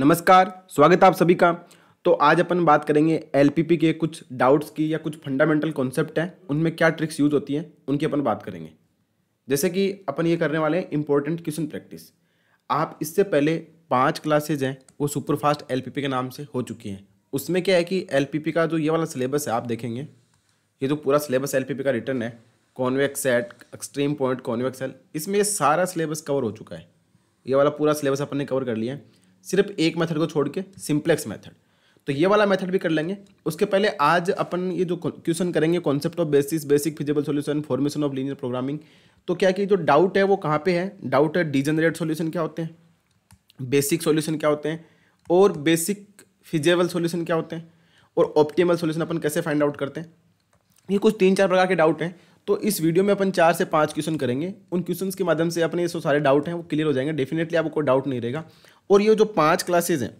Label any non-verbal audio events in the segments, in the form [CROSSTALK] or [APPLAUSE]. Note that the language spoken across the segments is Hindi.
नमस्कार स्वागत है आप सभी का तो आज अपन बात करेंगे एल के कुछ डाउट्स की या कुछ फंडामेंटल कॉन्सेप्ट हैं उनमें क्या ट्रिक्स यूज होती हैं उनकी अपन बात करेंगे जैसे कि अपन ये करने वाले हैं इंपॉर्टेंट क्वेश्चन प्रैक्टिस आप इससे पहले पांच क्लासेज हैं वो सुपरफास्ट एल के नाम से हो चुकी हैं उसमें क्या है कि एल का जो ये वाला सिलेबस है आप देखेंगे ये जो पूरा सिलेबस एल का रिटर्न है convex set extreme point convex cell इसमें ये सारा सिलेबस कवर हो चुका है ये वाला पूरा सिलेबस अपन ने कवर कर लिया है सिर्फ एक मेथड को छोड़ के सिंप्लेक्स मेथड तो ये वाला मेथड भी कर लेंगे उसके पहले आज अपन ये जो क्वेश्चन करेंगे concept of basis basic feasible solution formation of linear programming तो क्या कि जो डाउट है वो कहाँ पे है डाउट है डिजनरेट सॉल्यूशन क्या होते हैं बेसिक सॉल्यूशन क्या होते हैं और बेसिक फिजेबल सॉल्यूशन क्या होते हैं और ऑप्टिमल सॉल्यूशन अपन कैसे फाइंड आउट करते हैं ये कुछ तीन चार प्रकार के डाउट हैं तो इस वीडियो में अपन चार से पाँच क्वेश्चन करेंगे उन क्वेश्चन के माध्यम से अपने जो सारे डाउट हैं वो क्लियर हो जाएंगे डेफिनेटली आपको डाउट नहीं रहेगा और ये जो पाँच क्लासेज हैं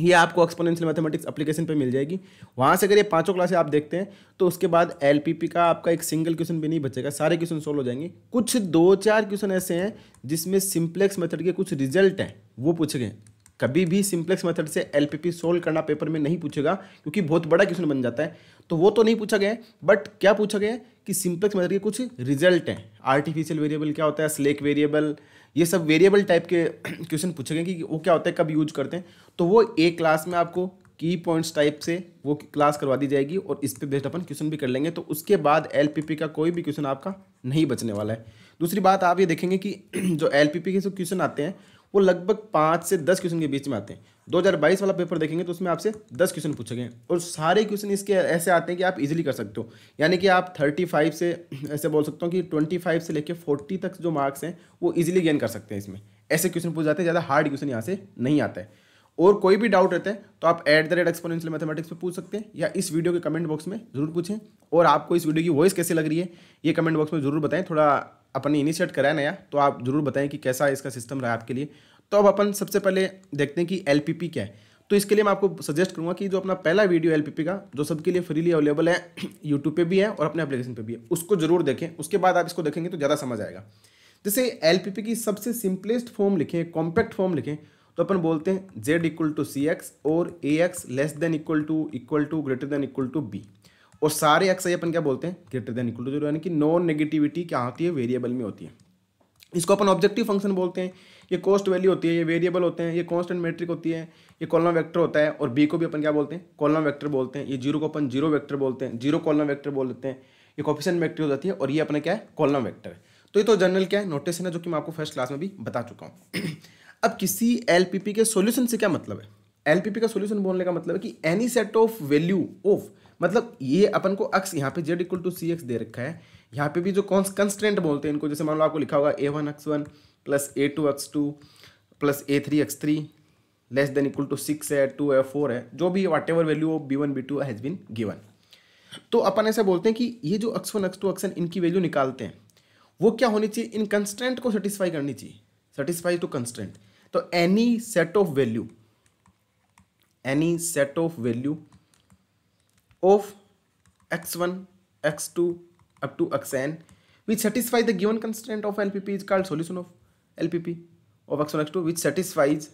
ये आपको एक्सपोनेंशियल मैथमेटिक्स एप्लीकेशन पे मिल जाएगी वहाँ से अगर ये पांचों क्लासेज आप देखते हैं तो उसके बाद एल का आपका एक सिंगल क्वेश्चन भी नहीं बचेगा सारे क्वेश्चन सोल्व हो जाएंगे कुछ दो चार क्वेश्चन ऐसे हैं जिसमें सिम्प्लेक्स मेथड के कुछ रिजल्ट हैं वो पूछे गए कभी भी सिंप्लेक्स मेथड से एल पी सोल्व करना पेपर में नहीं पूछेगा क्योंकि बहुत बड़ा क्वेश्चन बन जाता है तो वो तो नहीं पूछा गया बट क्या पूछा गया कि सिंप्लेक्स मेथड के कुछ रिजल्ट हैं आर्टिफिशियल वेरिएबल क्या होता है स्लेक वेरिएबल ये सब वेरिएबल टाइप के क्वेश्चन पूछे गए कि वो क्या होता है कब यूज करते हैं तो वो एक क्लास में आपको की पॉइंट्स टाइप से वो क्लास करवा दी जाएगी और इस पर बेस्ड अपन क्वेश्चन भी कर लेंगे तो उसके बाद एल का कोई भी क्वेश्चन आपका नहीं बचने वाला है दूसरी बात आप ये देखेंगे कि [CLEARS THROAT] जो एल के जो क्वेश्चन आते हैं वो लगभग पाँच से दस क्वेश्चन के बीच में आते हैं 2022 वाला पेपर देखेंगे तो उसमें आपसे 10 क्वेश्चन पूछे गए और सारे क्वेश्चन इसके ऐसे आते हैं कि आप इजीली कर सकते हो यानी कि आप 35 से [CLEARS THROAT] ऐसे बोल सकते हो कि 25 से लेकर 40 तक जो मार्क्स हैं वो इजीली गेन कर सकते हैं इसमें ऐसे क्वेश्चन पूछ जाते हैं ज़्यादा हार्ड क्वेश्चन यहाँ से नहीं आता है और कोई भी डाउट रहता है तो आप at the rate exponential mathematics में पूछ सकते हैं या इस वीडियो के कमेंट बॉक्स में जरूर पूछें और आपको इस वीडियो की वॉइस कैसे लग रही है ये कमेंट बॉक्स में जरूर बताएं थोड़ा अपने इनिशिएट कराया नया तो आप जरूर बताएं कि कैसा इसका सिस्टम रहा आपके लिए तो अब अपन सबसे पहले देखते हैं कि एल क्या है तो इसके लिए मैं आपको सजेस्ट करूँगा कि जो अपना पहला वीडियो एल का जो सबके लिए फ्रीली अवेलेबल है यूट्यूब [CLEARS THROAT] पे भी है और अपने एप्लीकेशन पे भी है उसको जरूर देखें उसके बाद आप इसको देखेंगे तो ज़्यादा समझ आएगा जैसे एल की सबसे सिंपलेस्ट फॉर्म लिखें कॉम्पैक्ट फॉर्म लिखें तो अपन बोलते हैं Z equal to C X और A X less than equal to equal to greater than equal to B और सारे एक्स आई अपन क्या बोलते हैं greater than equal to zero यानी कि नॉन नेगेटिविटी क्या होती है वेरिएबल में होती है इसको अपन ऑब्जेक्टिव फंक्शन बोलते हैं ये कॉस्ट वैल्यू होती है ये वेरिएबल होते हैं ये कॉन्स्टेंट मेट्रिक होती है ये कॉलम वेक्टर होता है और बी को भी अपन क्या बोलते हैं कॉलम वेक्टर बोलते हैं ये जीरो को अपन जीरो वेक्टर बोलते हैं जीरो कॉलम वेक्टर देते हैं ये कॉफिशन वैक्टर हो जाती है और ये अपना क्या है कॉलम वैक्टर है तो ये तो जनरल क्या है नोटेशन है जो कि मैं आपको फर्स्ट क्लास में भी बता चुका हूँ [CLEARS THROAT] अब किसी एल के सोल्यूशन से क्या मतलब है एल का सोल्यूशन बोलने का मतलब है कि any set of value of मतलब ये अपन को अक्स यहाँ पे Z equal to C X दे रखा है यहाँ पे भी जो कौन कंस्टेंट बोलते हैं इनको जैसे मान लो आपको लिखा होगा A one X one plus A two x two plus A three x three less than equal to six है टू है फोर है जो भी whatever value of B one B two has been given तो अपन ऐसे बोलते हैं कि ये जो एक्स वन एक्स टू अक्सन इनकी वैल्यू निकालते हैं वो क्या होनी चाहिए इन कंस्टेंट को सेटिस्फाई करनी चाहिए सेटिस्फाई टू कंस्टेंट तो any set of value any set of value of X one x two up to X N which satisfy the given constant of L P P is called solution of LPP of x1 x2 which satisfies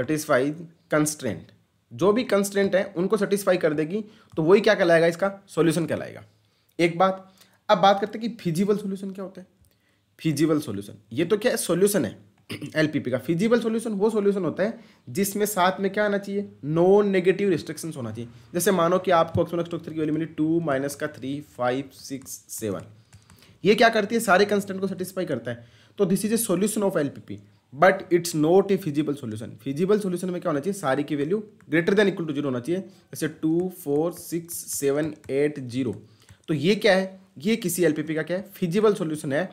satisfies constraint जो भी कंस्टेंट है उनको सेटिस्फाई कर देगी तो वही क्या कहलाएगा इसका सॉल्यूशन कहलाएगा एक बात अब बात करते हैं कि फिजिबल सॉल्यूशन क्या होता है फिजिबल सॉल्यूशन ये तो क्या है सॉल्यूशन है एलपीपी का फिजिबल सॉल्यूशन वो सॉल्यूशन होता है जिसमें साथ में क्या आना चाहिए नो नेगेटिव रिस्ट्रिक्शन होना चाहिए जैसे मानो कि आपको एक्सपोन एक्सटोक की वैल्यू मिली टू माइनस का थ्री फाइव सिक्स सेवन ये क्या करती है सारे कंस्टेंट को सेटिस्फाई करता है तो this is a solution of LPP but it's not a feasible solution feasible solution में क्या होना चाहिए सारी की value greater than equal to zero होना चाहिए जैसे two four six seven eight zero तो ये क्या है ये किसी एलपीपी का क्या है फिजिबल सोल्यूशन है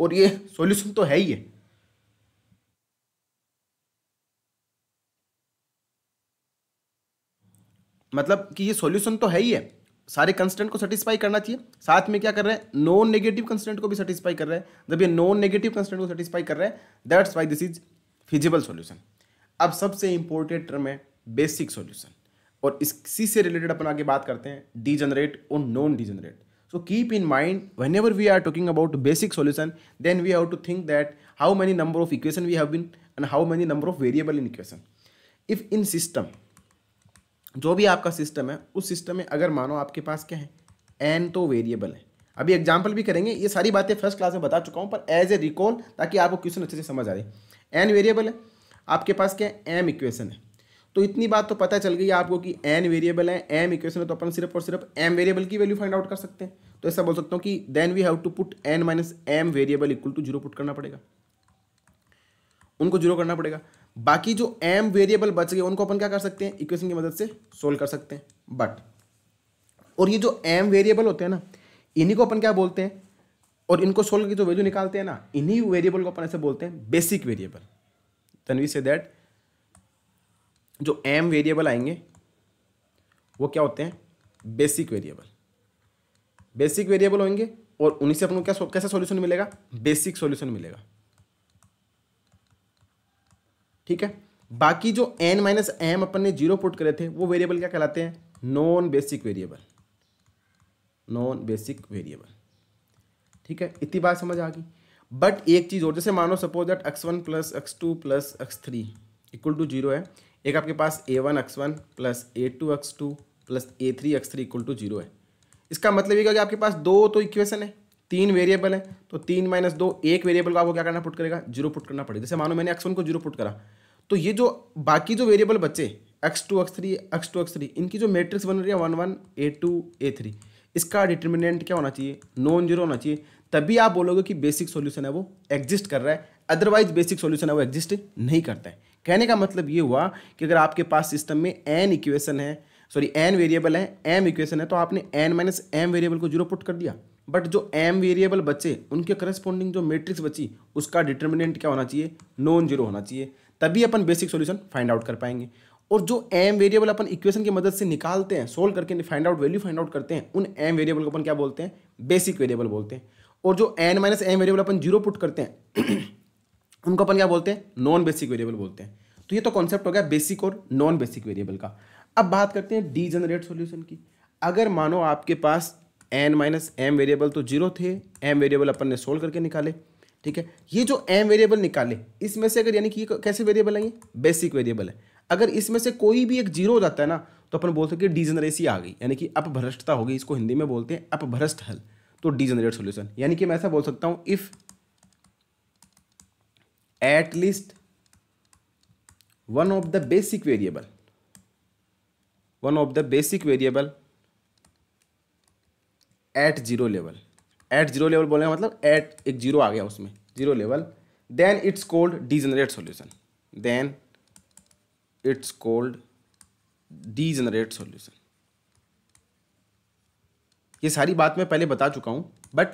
और ये सोल्यूशन तो है ही है मतलब कि ये सॉल्यूशन तो है ही है सारे कंस्टेंट को सेटिस्फाई करना चाहिए साथ में क्या कर रहे हैं नॉन नेगेटिव कंस्टेंट को भी सेटिस्फाई कर रहे हैं जब ये नॉन नेगेटिव कंस्टेंट को सेटिस्फाई कर रहे हैं that's why this is feasible solution अब सबसे इंपॉर्टेंट टर्म है बेसिक सोल्यूशन और इसी से रिलेटेड अपन आगे बात करते हैं डी जनरेट और non degenerate so keep in mind whenever we are talking about basic solution then we have to think that how many number of equation we have been and how many number of variable in equation if in system जो भी आपका सिस्टम है उस सिस्टम में अगर मानो आपके पास क्या है एन तो वेरिएबल है अभी एग्जाम्पल भी करेंगे ये सारी बातें फर्स्ट क्लास में बता चुका हूँ पर एज ए रिकॉल ताकि आपको क्वेश्चन अच्छे से समझ आ रहे एन वेरिएबल है आपके पास क्या है एम इक्वेशन है तो इतनी बात तो पता चल गई आपको कि एन वेरिएबल है एम इक्वेशन है तो अपन सिर्फ और सिर्फ एम वेरिएबल की वैल्यू फाइंड आउट कर सकते हैं तो ऐसा बोल सकता हूँ कि then we have to put N minus M variable equal to zero put करना पड़ेगा उनको जीरो करना पड़ेगा बाकी जो एम वेरिएबल बच गए उनको अपन क्या कर सकते हैं इक्वेशन की मदद से सोल्व कर सकते हैं बट और ये जो एम वेरिएबल होते हैं ना इन्हीं को अपन क्या बोलते हैं और इनको सोल्व की जो वैल्यू निकालते हैं ना इन्हीं वेरिएबल को अपन ऐसे बोलते हैं basic variable Tanvi say that जो एम वेरिएबल आएंगे वो क्या होते हैं बेसिक वेरिएबल बेसिक वेरिएबल होंगे और उन्हीं से अपन को क्या कैसा सोल्यूशन मिलेगा बेसिक सोल्यूशन मिलेगा ठीक है बाकी जो एन माइनस एम अपन ने जीरो पुट करे थे वो वेरिएबल क्या कहलाते हैं non basic variable non basic variable ठीक है इतनी बात समझ आ गई बट एक चीज़ और जैसे मानो suppose that X one plus x two plus x three equal to zero है एक आपके पास A one X one plus A two x two plus A three x three equal to zero है इसका मतलब ये कि आपके पास दो तो इक्वेशन है तीन वेरिएबल है तो तीन माइनस दो एक वेरिएबल को आपको क्या करना पुट करेगा जीरो पुट करना पड़ेगा जैसे मानो मैंने एक्स वन को जीरो पुट करा तो ये जो बाकी जो वेरिएबल बचे X two x three x two x three इनकी जो मैट्रिक्स बन रही है one one A two A three इसका डिटर्मिनेंट क्या होना चाहिए नॉन जीरो होना चाहिए तभी आप बोलोगे कि बेसिक सोल्यूशन है वो एग्जिस्ट कर रहा है अदरवाइज बेसिक सोल्यूशन है वो एग्जिस्ट नहीं करता है कहने का मतलब ये हुआ कि अगर आपके पास सिस्टम में एन इक्वेशन है सॉरी एन वेरिएबल है एम इक्वेशन है तो आपने एन माइनस एम वेरिएबल को जीरो पुट कर दिया बट जो एम वेरिएबल बचे उनके करस्पॉन्डिंग जो मेट्रिक्स बची उसका डिटर्मिनेंट क्या होना चाहिए नॉन जीरो होना चाहिए तभी अपन बेसिक सोल्यूशन फाइंड आउट कर पाएंगे और जो एम वेरिएबल अपन इक्वेशन की मदद से निकालते हैं सोल्व करके find out value find out करते हैं उन एम वेरिएबल को अपन क्या बोलते हैं बेसिक वेरिएबल बोलते हैं और जो एन माइनस एम वेरिएबल अपन जीरो पुट करते हैं [CLEARS THROAT] उनको अपन क्या बोलते हैं नॉन बेसिक वेरिएबल बोलते हैं तो ये तो कॉन्सेप्ट हो गया बेसिक और नॉन बेसिक वेरिएबल का अब बात करते हैं डी जनरेट सोल्यूशन की अगर मानो आपके पास एन माइनस एम वेरिएबल तो जीरो थे एम वेरिएबल अपन ने सोल्व करके निकाले ठीक है ये जो एम वेरिएबल निकाले इसमें से अगर यानी कि कैसे वेरिएबल है ये बेसिक वेरिएबल है अगर इसमें से कोई भी एक जीरो हो जाता है ना तो अपन बोलते हैं कि डिजनरेसी आ गई यानी कि अपभ्रष्टता हो गई इसको हिंदी में बोलते हैं अपभ्रष्ट हल तो डिजनरेट सोल्यूशन यानी कि मैं ऐसा बोल सकता हूँ if at least one of the basic variable one of the basic variable at zero level at zero level बोलने का मतलब एट एक जीरो आ गया उसमें zero level then it's called degenerate solution then it's called degenerate solution ये सारी बात मैं पहले बता चुका हूँ बट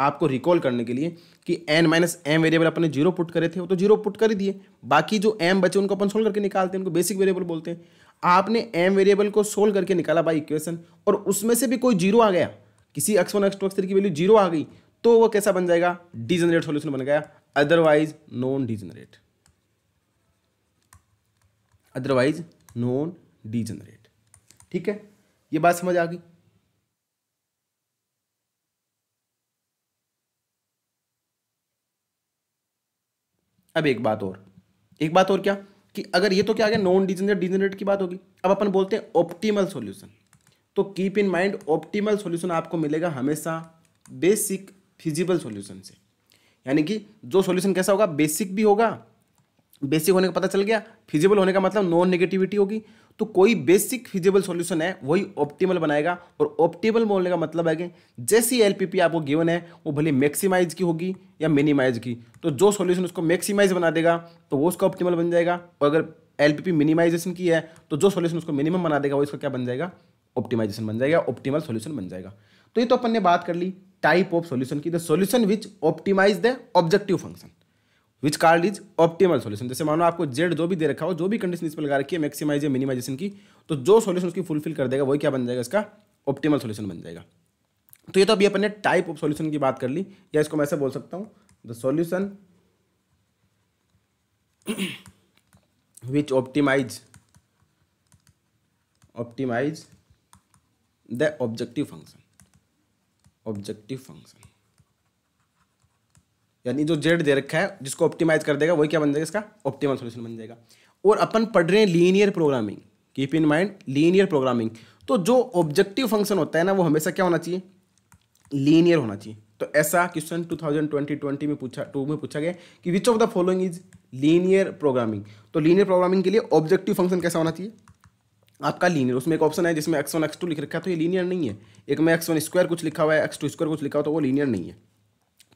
आपको रिकॉल करने के लिए कि एन माइनस एम वेरिएबल अपने जीरो पुट करे थे वो तो जीरो पुट कर ही दिए बाकी जो एम बचे उनको अपन सोल्व करके निकालते हैं उनको बेसिक वेरिएबल बोलते हैं आपने एम वेरिएबल को सोल्व करके निकाला बाई इक्वेशन और उसमें से भी कोई जीरो आ गया किसी एक्स वन एक्स टू की वैल्यू जीरो आ गई तो वो कैसा बन जाएगा जनरेट सोल्यूशन बन गया otherwise non generate otherwise non generate ठीक है ये बात समझ आ गई अब एक बात और एक बात और क्या कि अगर ये तो क्या आ गया नॉन डिजनरेट डिजनरेट की बात होगी अब अपन बोलते हैं ऑप्टीमल सॉल्यूशन तो keep in mind optimal solution आपको मिलेगा हमेशा बेसिक फिजिबल सॉल्यूशन से यानी कि जो सॉल्यूशन कैसा होगा बेसिक भी होगा बेसिक होने का पता चल गया फिजिबल होने का मतलब नॉन नेगेटिविटी होगी तो कोई बेसिक फिजिबल सॉल्यूशन है वही ऑप्टिमल बनाएगा और ऑप्टिमल बोलने का मतलब है कि जैसी एलपीपी आपको गिवन है वो भले मैक्सिमाइज की होगी या मिनिमाइज की तो जो सॉल्यूशन उसको मैक्सिमाइज बना देगा तो वो उसका ऑप्टिमल बन जाएगा और अगर एलपीपी मिनिमाइजेशन की है तो जो सॉल्यूशन उसको मिनिमम बना देगा वो इसका क्या बन जाएगा ऑप्टिमाइजेशन बन जाएगा ऑप्टिमल सोल्यूशन बन जाएगा तो ये तो अपन ने बात कर ली टाइप ऑफ सोल्यूशन की the solution which optimize the objective function which called is optimal solution जैसे मानो आपको जेड जो भी दे रखा हो जो भी कंडीशन इस पर लगा रखी है मैक्सिमाइज या मिनिमाइजेशन की तो जो सोल्यूशन उसकी फुलफिल कर देगा वही क्या बन जाएगा इसका ऑप्टिमल सोल्यूशन बन जाएगा तो ये तो अभी अपन ने टाइप ऑफ सोल्यूशन की बात कर ली या इसको मैं ऐसे बोल सकता हूँ the solution which optimize optimize the objective function objective function यानी जो जेड दे रखा है जिसको ऑप्टिमाइज कर देगा वही क्या बन जाएगा इसका ऑप्टिमल सोल्यूशन बन जाएगा और अपन पढ़ रहे हैं linear programming keep in mind linear programming तो जो ऑब्जेक्टिव फंक्शन होता है ना वो हमेशा क्या होना चाहिए लीनियर होना चाहिए तो ऐसा क्वेश्चन 2020-20 में पूछा टू में पूछा गया कि which of the following is linear programming तो लीनियर प्रोग्रामिंग के लिए ऑब्जेक्टिव फंक्शन कैसा होना चाहिए आपका लीनियर उसमें एक ऑप्शन है जिसमें एक्स वन एक्स टू लिख रखा है तो ये लीनियर नहीं है एक में एक्स वन स्क्वायर कुछ लिखा हुआ है एक्स टू स्क्वायर कुछ लिखा हुआ तो वो लीनियर नहीं है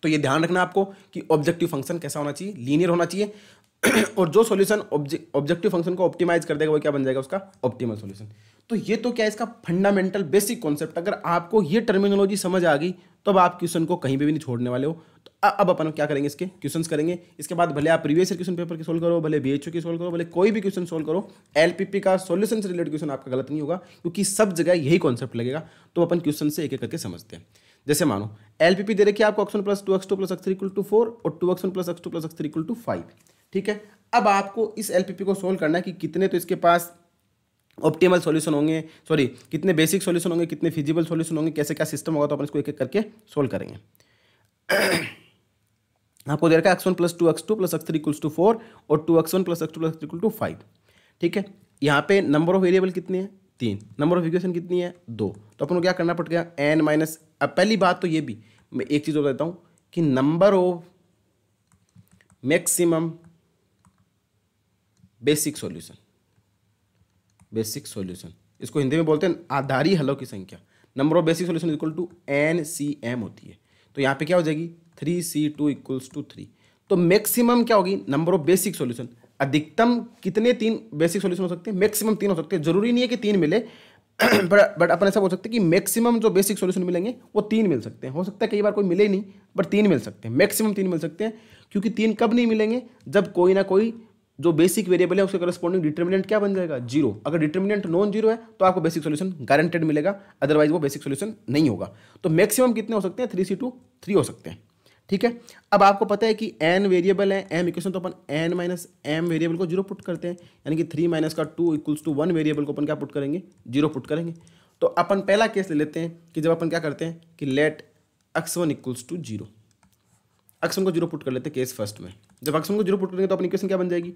तो ये ध्यान रखना आपको कि ऑब्जेक्टिव फंक्शन कैसा होना चाहिए लीनियर होना चाहिए [CLEARS THROAT] और जो सोल्यूशन ऑब्जेक्टिव फंक्शन को ऑप्टिमाइज कर देगा वो क्या बन जाएगा उसका ऑप्टीमल सोल्यूशन तो ये तो क्या इसका फंडामेंटल बेसिक कॉन्सेप्ट अगर आपको ये टर्मिनोलॉजी समझ आ गई तो अब आप क्वेश्चन को कहीं पर भी नहीं छोड़ने वाले हो तो अब अपन क्या करेंगे इसके क्वेश्चंस करेंगे इसके बाद भले आप प्रीवियस क्वेश्चन पेपर की सोल्व करो भले बी की सोल्व करो भले कोई भी क्वेश्चन सोल्व करो एलपीपी का सोल्यूशन से रिलेटेड क्वेश्चन आपका गलत नहीं होगा क्योंकि सब जगह यही कॉन्सेप्ट लगेगा तो अपन क्वेश्चन से एक एक करके समझते हैं जैसे मानो एलपीपी दे रखिए आपको option plus two x two plus x three equal to four और two x one plus x two plus x three equal to five ठीक है अब आपको इस एलपीपी को सोल्व करना है कि कितने तो इसके पास ऑप्टिमल सॉल्यूशन होंगे सॉरी कितने बेसिक सॉल्यूशन होंगे कितने फिजिबल सॉल्यूशन होंगे कैसे क्या सिस्टम होगा तो अपन इसको एक एक करके सोल्व करेंगे [CLEARS THROAT] आपको दे रखा है x one plus two x two plus x three equals to four और two x one plus x two plus equal to five ठीक है यहाँ पे नंबर ऑफ वेरिएबल कितने हैं तीन नंबर ऑफ इक्वेशन कितनी है दो तो अपन को क्या करना पड़ गया एन माइनस अब पहली बात तो ये भी मैं एक चीज़ बताता हूँ कि number of maximum basic solution basic solution इसको हिंदी में बोलते हैं आधारी हलों की संख्या number of basic solution equal to N C M होती है तो यहाँ पे क्या हो जाएगी three C two equals to three तो मैक्सिमम क्या होगी नंबर ऑफ बेसिक सॉल्यूशन अधिकतम कितने तीन बेसिक सॉल्यूशन हो सकते हैं मैक्सिमम तीन हो सकते हैं जरूरी नहीं है कि तीन मिले बट [CLEARS THROAT] बट अपन ऐसा बोल सकते हैं कि मैक्सिमम जो बेसिक सॉल्यूशन मिलेंगे वो तीन मिल सकते हैं हो सकता है कई बार कोई मिले नहीं बट तीन मिल सकते हैं मैक्सिमम तीन मिल सकते हैं क्योंकि तीन कब नहीं मिलेंगे जब कोई ना कोई जो बेसिक वेरिएबल है उसके करस्पॉन्डिंग डिटर्मिनेंट क्या बन जाएगा जीरो अगर डिटर्मिनेंट नॉन जीरो है तो आपको बेसिक सोल्यूशन गारंटेड मिलेगा अदरवाइज वो बेसिक सोल्यूशन नहीं होगा तो मैक्सिमम कितने हो सकते हैं थ्री सी टू थ्री हो सकते हैं ठीक है अब आपको पता है कि एन वेरिएबल है एम इक्वेशन तो अपन एन माइनस एम वेरिएबल को जीरो पुट करते हैं यानी कि थ्री माइनस का two equals to one variable को अपन क्या पुट करेंगे जीरो पुट करेंगे तो अपन पहला केस ले लेते हैं कि जब अपन क्या करते हैं कि let X one equals to zero अक्सम को जीरो पुट कर लेते हैं केस फर्स्ट में जब अक्सम को जीरो पुट करेंगे तो अपनी इक्वेशन क्या बन जाएगी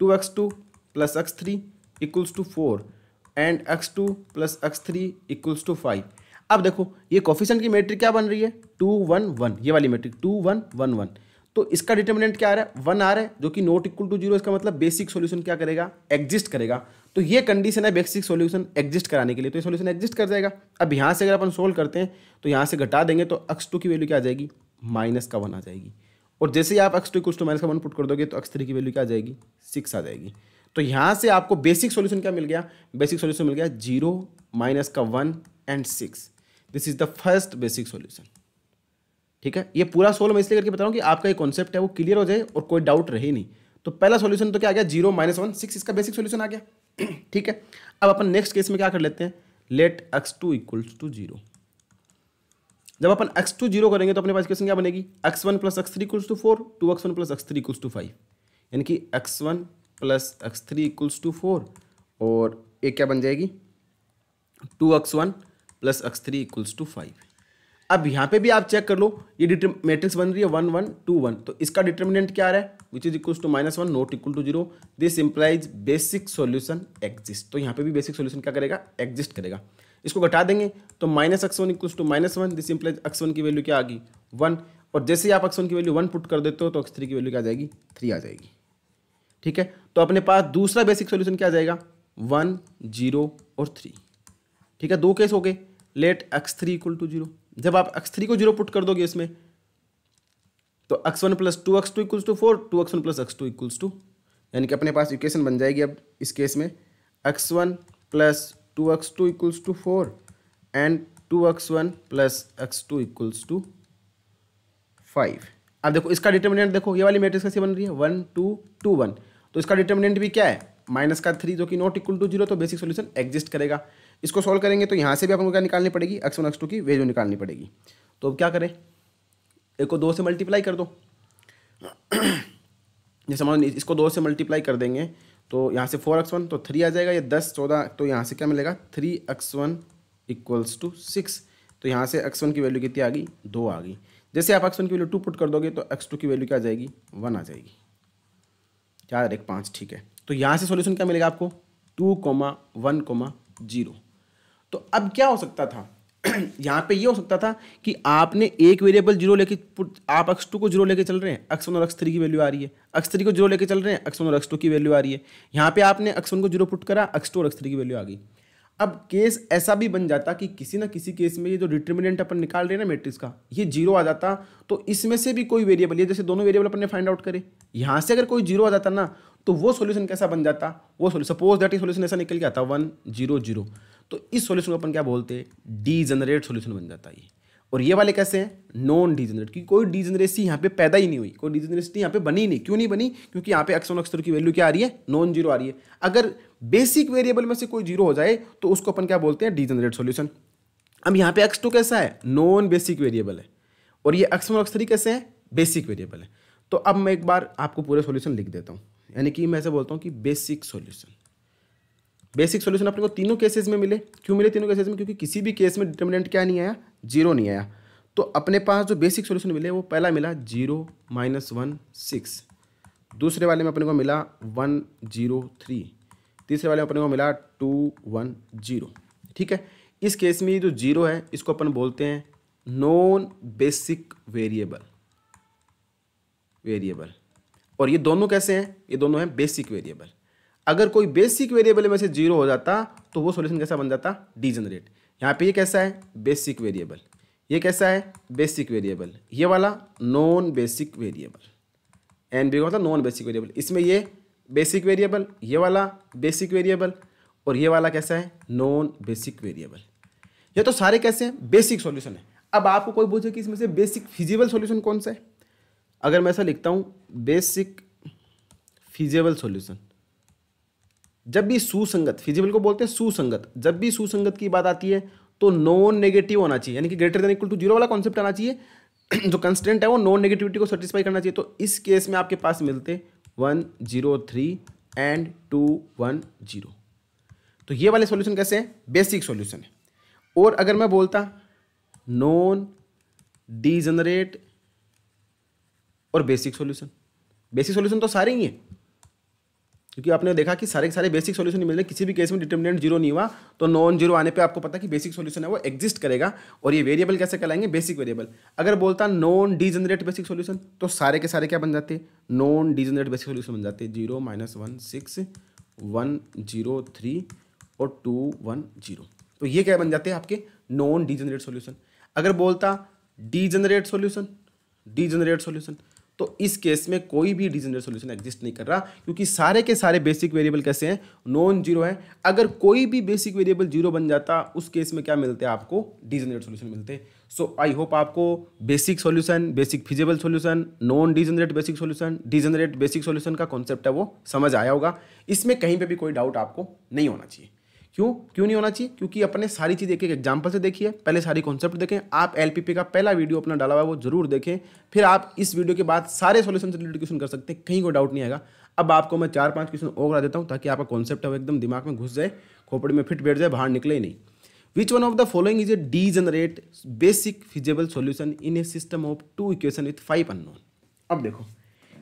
two x two plus x three equals to four and x two plus x three equals to five अब देखो ये कॉफिशन की मेट्रिक क्या बन रही है टू वन वन ये वाली metric two one one one तो इसका डिटर्मिनेंट क्या आ रहा है वन आ रहा है जो कि नोट इक्वल टू जीरो इसका मतलब बेसिक सॉल्यूशन क्या करेगा एग्जिस्ट करेगा तो ये कंडीशन है बेसिक सॉल्यूशन एग्जिस्ट कराने के लिए तो ये सॉल्यूशन एग्जिस्ट कर जाएगा अब यहाँ से अगर अपन सोल्व करते हैं तो यहाँ से घटा देंगे तो एक्स टू की वैल्यू क्या आ जाएगी माइनस का वन आ जाएगी और जैसे ही आप एक्स टू कुछ टू माइनस का वन पुट कर दोगे तो एक्स थ्री की वैल्यू क्या आ जाएगी सिक्स आ जाएगी तो यहाँ से आपको बेसिक सोल्यूशन क्या मिल गया बेसिक सोल्यूशन मिल गया जीरो माइनस का one and six this is the first basic solution ठीक है ये पूरा सोल्व मैं इसलिए करके बता रहा हूँ कि आपका ये कॉन्सेप्ट है वो क्लियर हो जाए और कोई डाउट रहे नहीं तो पहला सोल्यूशन तो क्या आ गया जीरो माइनस वन सिक्स इसका बेसिक सोल्यूशन आ गया [CLEARS THROAT] ठीक है अब अपन नेक्स्ट केस में क्या कर लेते हैं let x two equals to zero जब अपन एक्स टू जीरो करेंगे तो अपने पास क्वेश्चन क्या बनेगी x one plus x three equals to four two x one plus x three equals to five यानी कि x one plus x three equals to four और ये क्या बन जाएगी two x one plus x three equals to five अब यहाँ पे भी आप चेक कर लो ये मैट्रिक्स बन रही है वन वन टू वन तो इसका डिटर्मिनेंट क्या आ रहा है which is equals to minus one not equal to zero this implies basic solution exist तो यहाँ पे भी बेसिक सोल्यूशन क्या करेगा एग्जिस्ट करेगा इसको घटा देंगे तो minus x one equal to minus one this implies x one की वैल्यू क्या आ गई वन और जैसे ही आप एक्स वन की वैल्यू वन पुट कर देते हो तो एक्स थ्री की वैल्यू क्या आ जाएगी थ्री आ जाएगी ठीक है तो अपने पास दूसरा बेसिक सोल्यूशन क्या आ जाएगा वन जीरो और थ्री ठीक है दो केस हो गए let x three equal to zero जब आप एक्स थ्री को जीरो पुट कर दोगे इसमें तो x one plus two x two equals to four two x one plus x two equals to two कि अपने पास इक्वेशन बन जाएगी अब इस केस में x one plus two x two equals to four and two x one plus x two equals to five अब देखो इसका डिटर्मिनेंट देखो ये वाली मैट्रिक्स कैसी बन रही है वन टू टू वन तो इसका डिटर्मिनेंट भी क्या है माइनस का थ्री जो कि नॉट इक्वल टू जीरो तो बेसिक सोल्यूशन एग्जिस्ट करेगा इसको सॉल्व करेंगे तो यहाँ से भी आपको क्या निकालनी पड़ेगी एक्स वन एक्स टू की वैल्यू निकालनी पड़ेगी तो अब क्या करें एक को दो से मल्टीप्लाई कर दो [COUGHS] जैसे मान इसको दो से मल्टीप्लाई कर देंगे तो यहाँ से फोर एक्स वन तो थ्री आ जाएगा ये दस चौदह तो यहाँ से क्या मिलेगा three x one equals to six तो यहाँ से एक्स वन की वैल्यू कितनी आ गई दो आ गई जैसे आप एक्स वन की वैल्यू टू पुट कर दोगे तो एक्स टू की वैल्यू क्या आ जाएगी वन आ जाएगी चार एक पाँच ठीक है तो यहाँ से सोल्यूशन क्या मिलेगा आपको two comma one comma zero तो अब क्या हो सकता था [CLEARS THROAT] यहाँ पे ये हो सकता था कि आपने एक वेरिएबल जीरो लेके आप एक्स टू को जीरो लेके चल रहे हैं एक्स वन और एक्स थ्री की वैल्यू आ रही है एक्स थ्री को जीरो लेके चल रहे हैं एक्स वन और एक्स टू की वैल्यू आ रही है यहाँ पे आपने एक्स वन को जीरो पुट करा एक्स टू और एक्स थ्री की वैल्यू आ गई अब केस ऐसा भी बन जाता कि किसी ना किसी केस में ये जो डिटर्मिनेंट अपन निकाल रहे हैं ना मैट्रिक्स का ये जीरो आ जाता तो इसमें से भी कोई वेरिएबल ये जैसे दोनों वेरिएबल अपन ने फाइंड आउट करे यहाँ से अगर कोई जीरो आ जाता ना तो वो सॉल्यूशन कैसा बन जाता वो सॉल्यूशन सपोज दैट ये सॉल्यूशन ऐसा निकल के आता वन जीरो जीरो तो इस सोल्यूशन को अपन क्या बोलते हैं डी जनरेट सोल्यूशन बन जाता है और ये वाले कैसे हैं नॉन डी जनरेट क्योंकि कोई डी जनरेसी यहाँ पे पैदा ही नहीं हुई कोई डी जनरेसी यहाँ पे बनी ही नहीं क्यों नहीं बनी क्योंकि यहाँ पे एक्सोन अक्सर की वैल्यू क्या आ रही है नॉन जीरो आ रही है अगर बेसिक वेरिएबल में से कोई जीरो हो जाए तो उसको अपन क्या बोलते हैं डी जनरेट सोल्यूशन अब यहाँ पे एक्स टू कैसा है नॉन बेसिक वेरिएबल है और ये एक्स वन एक्स थ्री कैसे हैं बेसिक वेरिएबल है तो अब मैं एक बार आपको पूरा सोल्यूशन लिख देता हूँ यानी कि मैं ऐसे बोलता हूँ कि बेसिक सोल्यूशन बेसिक सोल्यूशन अपने को तीनों केसेज में मिले क्यों मिले तीनों केसेज में क्योंकि किसी भी केस में डिटर्मिनेंट क्या नहीं आया जीरो नहीं आया तो अपने पास जो बेसिक सोल्यूशन मिले वो पहला मिला जीरो माइनस वन सिक्स दूसरे वाले में अपने को मिला वन जीरो थ्री तीसरे वाले में अपने को मिला टू वन जीरो ठीक है इस केस में जो जीरो है इसको अपन बोलते हैं नॉन बेसिक वेरिएबल वेरिएबल और ये दोनों कैसे हैं ये दोनों हैं बेसिक वेरिएबल अगर कोई बेसिक वेरिएबल में से जीरो हो जाता तो वो सोल्यूशन कैसा बन जाता डी जनरेट यहाँ पर यह कैसा है बेसिक वेरिएबल ये कैसा है बेसिक वेरिएबल ये वाला non basic variable N B का मतलब नॉन बेसिक वेरिएबल इसमें ये बेसिक वेरिएबल ये वाला बेसिक वेरिएबल और ये वाला कैसा है नॉन बेसिक वेरिएबल ये तो सारे कैसे हैं बेसिक सॉल्यूशन है अब आपको कोई पूछे कि इसमें से बेसिक फिजिबल सॉल्यूशन कौन सा है अगर मैं ऐसा लिखता हूँ बेसिक फिजिबल सॉल्यूशन जब भी सुसंगत फिजिबल को बोलते हैं सुसंगत जब भी सुसंगत की बात आती है तो नॉन नेगेटिव होना चाहिए यानी कि greater than equal to zero वाला कॉन्सेप्ट आना चाहिए [CLEARS THROAT] जो कंस्टेंट है वो नॉन नेगेटिविटी को सेटिस्फाई करना चाहिए तो इस केस में आपके पास मिलते one zero three and two one zero तो ये वाले सॉल्यूशन कैसे हैं बेसिक सॉल्यूशन है और अगर मैं बोलता नॉन डीजनरेट और बेसिक सॉल्यूशन बेसिक सॉल्यूशन तो सारे ही हैं क्योंकि आपने देखा कि सारे सारे बेसिक सॉल्यूशन मिल रहे किसी भी केस में डिटर्मिनेंट जीरो नहीं हुआ तो नॉन जीरो आने पे आपको पता कि बेसिक सॉल्यूशन है वो एग्जिस्ट करेगा और ये वेरिएबल कैसे कहलाएंगे बेसिक वेरिएबल अगर बोलता non degenerate basic solution तो सारे के सारे क्या बन जाते non degenerate basic solution बन जाते zero minus one six one zero three और टू वन जीरो तो ये क्या बन जाते हैं आपके नॉन डी जनरेट सोल्यूशन अगर बोलता degenerate solution degenerate solution तो इस केस में कोई भी डिजनर सोल्यूशन एग्जिस्ट नहीं कर रहा क्योंकि सारे के सारे बेसिक वेरिएबल कैसे हैं नॉन जीरो हैं अगर कोई भी बेसिक वेरिएबल जीरो बन जाता उस केस में क्या मिलते हैं आपको डिजनरेट सोल्यूशन मिलते हैं सो आई होप आपको basic solution basic feasible solution non degenerate basic solution degenerate basic solution का कॉन्सेप्ट है वो समझ आया होगा इसमें कहीं पर भी कोई डाउट आपको नहीं होना चाहिए क्यों क्यों नहीं होना चाहिए क्योंकि अपने सारी चीज़ एक एक एग्जाम्पल से देखिए पहले सारी कॉन्सेप्ट देखें आप एल का पहला वीडियो अपना डाला हुआ है वो जरूर देखें फिर आप इस वीडियो के बाद सारे सोल्यूशन से रिलेटेड क्वेश्चन कर सकते हैं कहीं कोई डाउट नहीं आएगा अब आपको मैं चार पाँच क्वेश्चन और देता हूँ ताकि आपका कॉन्सेप्ट है वो एकदम दिमाग में घुस जाए खोपड़ी में फिट बैठ जाए बाहर निकले ही नहीं which one of the following is a degenerate basic feasible solution in a system of two equation with five unknown अब देखो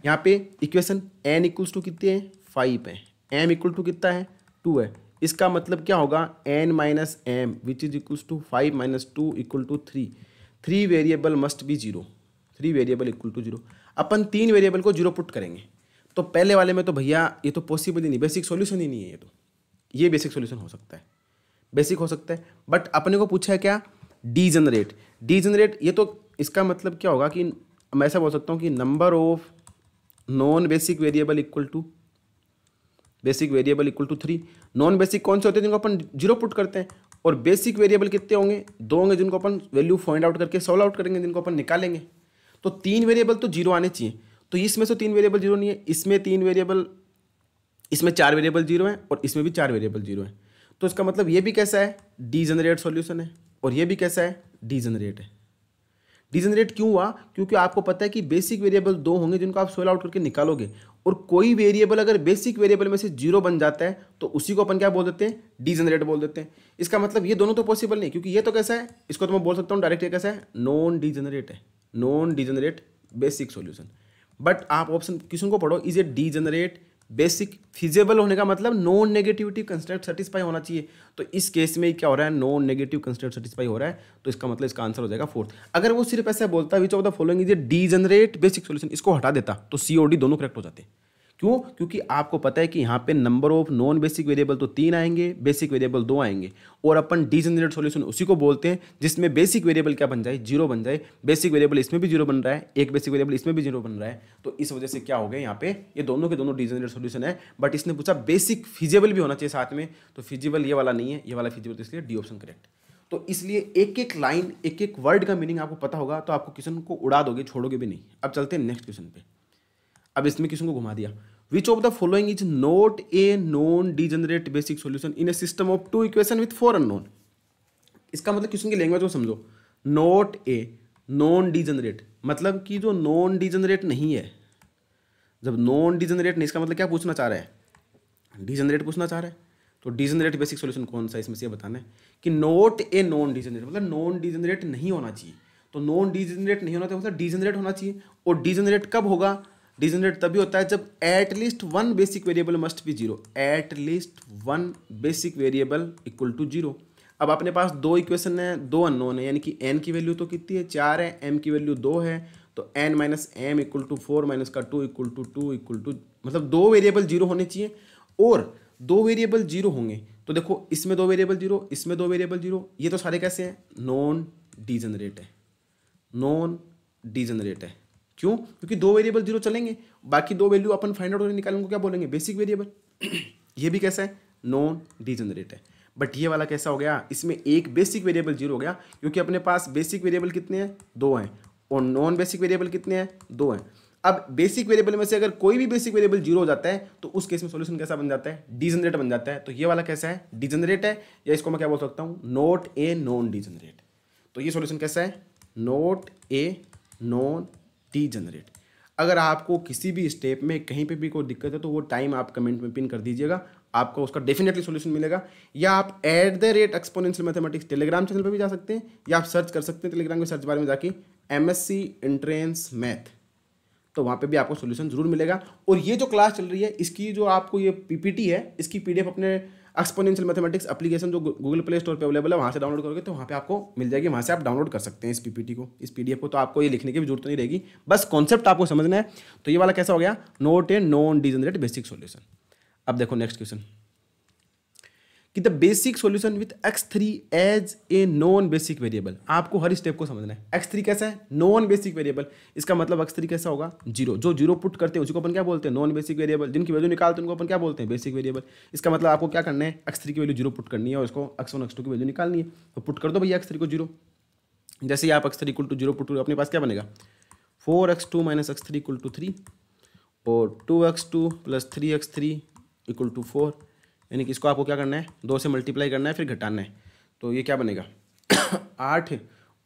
यहाँ पे इक्वेशन एन इक्वल्स टू कितने हैं फाइव है एम इक्वल टू कितना है टू है इसका मतलब क्या होगा n minus m which is equal to five minus two equal to three three variable must be zero three variable equal to zero अपन तीन वेरिएबल को जीरो पुट करेंगे तो पहले वाले में तो भैया ये तो पॉसिबल ही नहीं बेसिक सोल्यूशन ही नहीं है ये तो ये बेसिक सोल्यूशन हो सकता है बेसिक हो सकता है बट अपने को पूछा है क्या डी जनरेट डी जनरेट ये तो इसका मतलब क्या होगा कि मैं ऐसा बोल सकता हूँ कि number of non basic variable equal to basic variable equal to three non basic कौन से होते हैं जिनको अपन जीरो पुट करते हैं और बेसिक वेरिएबल कितने होंगे दो होंगे जिनको अपन वैल्यू फाइंड आउट करके सॉल्व आउट करेंगे जिनको अपन निकालेंगे तो तीन वेरिएबल तो जीरो आने चाहिए तो इसमें से तीन वेरिएबल जीरो नहीं है इसमें तीन वेरिएबल इसमें चार वेरिएबल जीरो हैं और इसमें भी चार वेरिएबल जीरो हैं तो इसका मतलब ये भी कैसा है डी जनरेट सोल्यूशन है और ये भी कैसा है डी जनरेट है डिजनरेट क्यों हुआ क्योंकि आपको पता है कि बेसिक वेरिएबल दो होंगे जिनको आप सोल आउट करके निकालोगे और कोई वेरिएबल अगर बेसिक वेरिएबल में से जीरो बन जाता है तो उसी को अपन क्या बोल देते हैं डिजनरेट बोल देते हैं इसका मतलब ये दोनों तो पॉसिबल नहीं क्योंकि ये तो कैसा है इसको तो मैं बोल सकता हूँ डायरेक्ट ये कैसा है नॉन डिजनरेट है non degenerate basic solution but आप ऑप्शन किसी को पढ़ो is a degenerate basic feasible होने का मतलब नॉन नेगेटिविटी कंस्टेंट सेटिस्फाई होना चाहिए तो इस केस में क्या हो रहा है नॉन नेगेटिव कंस्टेंट सेटिस्फाई हो रहा है तो इसका मतलब इसका आंसर हो जाएगा फोर्थ अगर वो सिर्फ ऐसा बोलता है which of the following is a degenerate basic solution इसको हटा देता तो सी दोनों करेक्ट हो जाते हैं क्यों क्योंकि आपको पता है कि यहाँ पे number of non basic variable तो तीन आएंगे बेसिक वेरिएबल दो आएंगे और अपन डिजनरेट सॉल्यूशन उसी को बोलते हैं जिसमें बेसिक वेरिएबल क्या बन जाए जीरो बन जाए बेसिक वेरिएबल इसमें भी जीरो बन रहा है एक बेसिक वेरिएबल इसमें भी जीरो बन रहा है तो इस वजह से क्या हो गया यहाँ पे ये दोनों के दोनों डिजनरेट सोल्यूशन है बट इसने पूछा बेसिक फिजिबल भी होना चाहिए साथ में तो फिजिबल ये वाला नहीं है ये वाला फिजिबल तो इसलिए डी ऑप्शन करेक्ट तो इसलिए एक एक लाइन एक एक वर्ड का मीनिंग आपको पता होगा तो आपको क्वेश्चन को उड़ा दोगे छोड़ोगे भी नहीं अब चलते हैं नेक्स्ट क्वेश्चन पे अब इसमें किसी को घुमा दिया which of the following is not a non degenerate basic solution in a system of two equation with four unknown इसका मतलब क्वेश्चन की लैंग्वेज को समझो नॉट ए नॉन डिजनरेट मतलब कि जो नॉन डिजनरेट नहीं है जब नॉन डिजनरेट नहीं इसका मतलब क्या पूछना चाह रहा है डिजनरेट पूछना चाह रहा है तो डिजनरेट बेसिक सोल्यूशन कौन सा इसमें से बताना है कि नॉट ए नॉन डिजनरेट मतलब नॉन डिजनरेट नहीं होना चाहिए तो नॉन डिजनरेट नहीं होना चाहिए तो मतलब डिजनरेट होना चाहिए और डिजनरेट कब होगा डिजनरेट तभी होता है जब at least one basic variable must be zero at least one basic variable equal to zero अब अपने पास दो इक्वेशन है दो अननोन है यानी कि एन की वैल्यू तो कितनी है चार है एम की वैल्यू दो है तो n minus m equal to four minus का two equal to two equal to मतलब दो वेरिएबल जीरो होने चाहिए और दो वेरिएबल जीरो होंगे तो देखो इसमें दो वेरिएबल जीरो इसमें दो वेरिएबल जीरो ये तो सारे कैसे हैं नॉन डिजनरेट है नॉन डिजनरेट है क्यों क्योंकि दो वेरिएबल जीरो चलेंगे बाकी दो वैल्यू अपन फाइंड आउट करके क्या बोलेंगे बेसिक वेरिएबल [CLEARS THROAT] ये भी कैसा है नॉन डिजनरेट है बट ये वाला कैसा हो गया इसमें एक बेसिक वेरिएबल जीरो हो गया क्योंकि अपने पास बेसिक वेरिएबल कितने हैं दो हैं और नॉन बेसिक वेरिएबल कितने हैं दो हैं अब बेसिक वेरिएबल में से अगर कोई भी बेसिक वेरिएबल जीरो हो जाता है तो उस केस में सॉल्यूशन कैसा बन जाता है डिजनरेट बन जाता है तो ये वाला कैसा है डिजनरेट है या इसको मैं क्या बोल सकता हूँ नॉट ए नॉन डिजनरेट तो ये सॉल्यूशन कैसा है not a non degenerate अगर आपको किसी भी स्टेप में कहीं पे भी कोई दिक्कत है तो वो टाइम आप कमेंट में पिन कर दीजिएगा आपको उसका डेफिनेटली सोल्यूशन मिलेगा या आप at the rate exponential Mathematics Telegram channel पर भी जा सकते हैं या आप सर्च कर सकते हैं टेलीग्राम के सर्च बारे में जाके M S C entrance math तो वहाँ पे भी आपको सोल्यूशन जरूर मिलेगा और ये जो क्लास चल रही है इसकी जो आपको ये पीपीटी है इसकी पीडीएफ अपने एक्सपोनेंशियल मैथमेटिक्स एप्लीकेशन जो गूगल प्ले स्टोर पर अवेलेबल है वहाँ से डाउनलोड करोगे तो वहाँ पर आपको मिल जाएगी वहाँ से आप डाउनलोड कर सकते हैं इस पीपीटी को इस पीडीएफ को तो आपको ये लिखने की भी जरूरत नहीं रहेगी बस कॉन्सेप्ट आपको समझना है तो ये वाला कैसा हो गया not a non degenerate basic solution अब देखो नेक्स्ट क्वेश्चन कि the basic solution with x three as a non basic variable आपको हर स्टेप को समझना है एक्स थ्री कैसा है नॉन बेसिक वेरिएबल इसका मतलब एक्स थ्री कैसा होगा जीरो जो जीरो पुट करते हैं उसको अपन क्या बोलते हैं नॉन बेसिक वेरिएबल जिनकी वैल्यू निकालते हैं उनको अपन क्या बोलते हैं बेसिक वेरिएबल इसका मतलब आपको क्या करना है एक्स थ्री की वैल्यू जीरो पुट करनी है और इसको एक्स वन एक्स टू की वैल्यू निकालनी है तो पुट कर दो भैया एक्स थ्री को जीरो जैसे ही आप x three equal to zero put करो अपने पास क्या बनेगा four x two minus x three equal to three और two x two plus three x three equal to four यानी कि इसको आपको क्या करना है दो से मल्टीप्लाई करना है फिर घटाना है तो ये क्या बनेगा [COUGHS] आठ